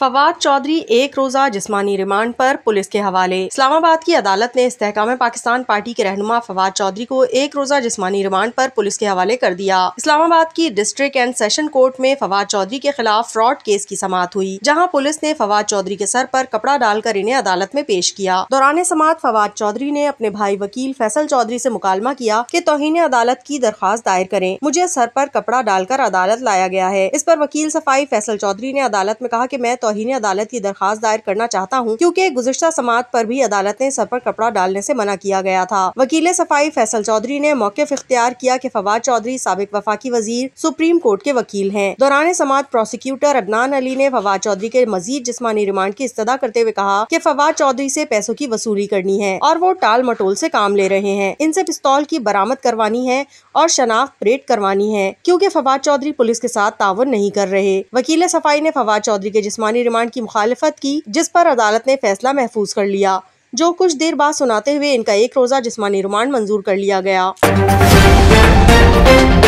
फवाद चौधरी एक रोजा जिस्मानी रिमांड पर पुलिस के हवाले इस्लामाबाद की अदालत ने इस्तेकाम पाकिस्तान पार्टी के रहनुमा फवाद चौधरी को एक रोजा जिस्मानी रिमांड पर पुलिस के हवाले कर दिया इस्लामाबाद की डिस्ट्रिक्ट एंड सेशन कोर्ट में फवाद चौधरी के खिलाफ फ्रॉड केस की समात हुई जहाँ पुलिस ने फवाद चौधरी के सर पर कपड़ा डालकर इन्हें अदालत में पेश किया दौरान समात फवाद चौधरी ने अपने भाई वकील फैसल चौधरी ऐसी मुकालमा किया की तोहन अदालत की दरख्वास्त दायर करें मुझे सर पर कपड़ा डालकर अदालत लाया गया है इस पर वकील सफाई फैसल चौधरी ने अदालत में कहा की मैं तोहनी अदालत की दरखास्त दायर करना चाहता हूँ क्यूँकी गुजशत समाज पर भी अदालत ने सर पर कपड़ा डालने से मना किया गया था वकील सफाई फैसल चौधरी ने मौके इख्तियार किया कि फवाद चौधरी सबक वफाकी वजीर सुप्रीम कोर्ट के वकील है दौरान समाज प्रोसिक्यूटर अदनान अली ने फवाद चौधरी के मजीद जिसमानी रिमांड की इस्तः करते हुए कहा की फवाद चौधरी ऐसी पैसों की वसूली करनी है और वो टाल मटोल ऐसी काम ले रहे हैं इनसे पिस्तौल की बरामद करवानी है और शनाख्त परेड करवानी है क्यूँकी फवाद चौधरी पुलिस के साथ तावन नहीं कर रहे वकील सफाई ने फवाद चौधरी के जिसमानी जमानी रिमांड की मुखालफत की जिस पर अदालत ने फैसला महफूज कर लिया जो कुछ देर बाद सुनाते हुए इनका एक रोजा जिसमानी रिमांड मंजूर कर लिया गया